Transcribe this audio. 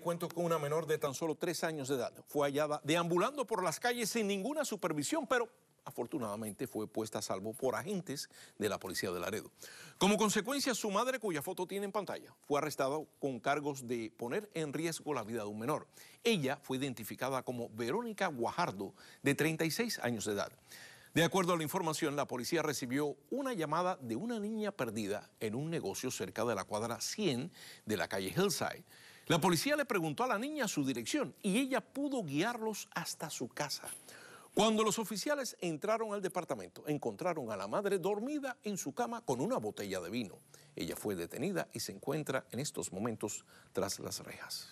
cuento con una menor de tan solo tres años de edad fue hallada deambulando por las calles sin ninguna supervisión, pero afortunadamente fue puesta a salvo por agentes de la policía de Laredo. Como consecuencia, su madre, cuya foto tiene en pantalla, fue arrestada con cargos de poner en riesgo la vida de un menor. Ella fue identificada como Verónica Guajardo, de 36 años de edad. De acuerdo a la información, la policía recibió una llamada de una niña perdida en un negocio cerca de la cuadra 100 de la calle Hillside. La policía le preguntó a la niña su dirección y ella pudo guiarlos hasta su casa. Cuando los oficiales entraron al departamento, encontraron a la madre dormida en su cama con una botella de vino. Ella fue detenida y se encuentra en estos momentos tras las rejas.